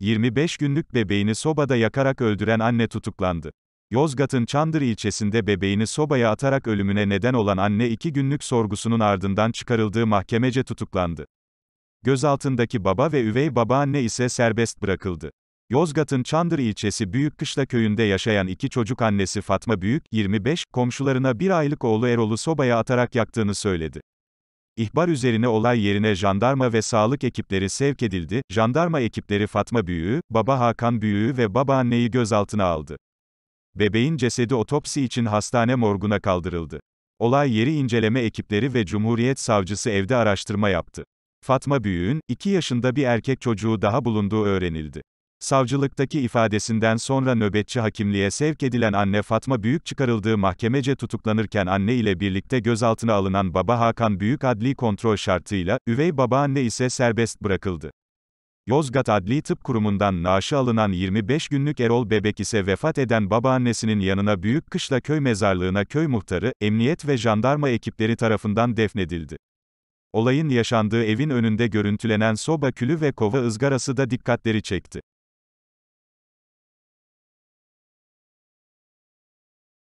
25 günlük bebeğini sobada yakarak öldüren anne tutuklandı. Yozgat'ın Çandır ilçesinde bebeğini sobaya atarak ölümüne neden olan anne 2 günlük sorgusunun ardından çıkarıldığı mahkemece tutuklandı. Gözaltındaki baba ve üvey babaanne ise serbest bırakıldı. Yozgat'ın Çandır ilçesi Büyük Kışla köyünde yaşayan iki çocuk annesi Fatma Büyük, 25, komşularına bir aylık oğlu Erol'u sobaya atarak yaktığını söyledi. İhbar üzerine olay yerine jandarma ve sağlık ekipleri sevk edildi, jandarma ekipleri Fatma Büyüğü, Baba Hakan Büyüğü ve babaanneyi gözaltına aldı. Bebeğin cesedi otopsi için hastane morguna kaldırıldı. Olay yeri inceleme ekipleri ve Cumhuriyet Savcısı evde araştırma yaptı. Fatma Büyüğün, 2 yaşında bir erkek çocuğu daha bulunduğu öğrenildi. Savcılıktaki ifadesinden sonra nöbetçi hakimliğe sevk edilen anne Fatma Büyük çıkarıldığı mahkemece tutuklanırken anne ile birlikte gözaltına alınan baba Hakan Büyük adli kontrol şartıyla, üvey babaanne ise serbest bırakıldı. Yozgat Adli Tıp Kurumu'ndan naaşı alınan 25 günlük Erol Bebek ise vefat eden babaannesinin yanına Büyük Kışla Köy Mezarlığı'na köy muhtarı, emniyet ve jandarma ekipleri tarafından defnedildi. Olayın yaşandığı evin önünde görüntülenen soba külü ve kova ızgarası da dikkatleri çekti.